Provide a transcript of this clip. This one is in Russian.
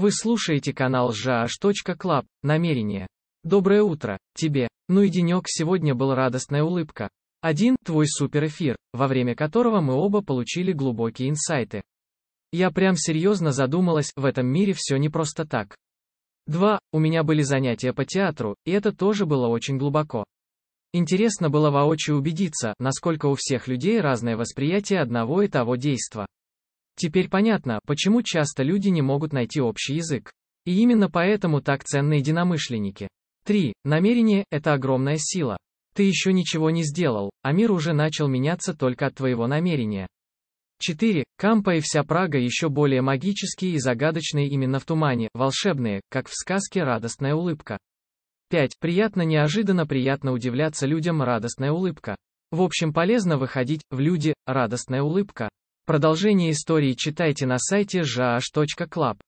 Вы слушаете канал jash.club, намерение. Доброе утро, тебе. Ну и денек сегодня был радостная улыбка. Один, твой супер эфир, во время которого мы оба получили глубокие инсайты. Я прям серьезно задумалась, в этом мире все не просто так. Два, у меня были занятия по театру, и это тоже было очень глубоко. Интересно было воочию убедиться, насколько у всех людей разное восприятие одного и того действия. Теперь понятно, почему часто люди не могут найти общий язык. И именно поэтому так ценны единомышленники. 3. Намерение – это огромная сила. Ты еще ничего не сделал, а мир уже начал меняться только от твоего намерения. 4. Кампа и вся Прага еще более магические и загадочные именно в тумане, волшебные, как в сказке «Радостная улыбка». 5. Приятно неожиданно приятно удивляться людям «Радостная улыбка». В общем полезно выходить в люди «Радостная улыбка». Продолжение истории читайте на сайте jaash.club.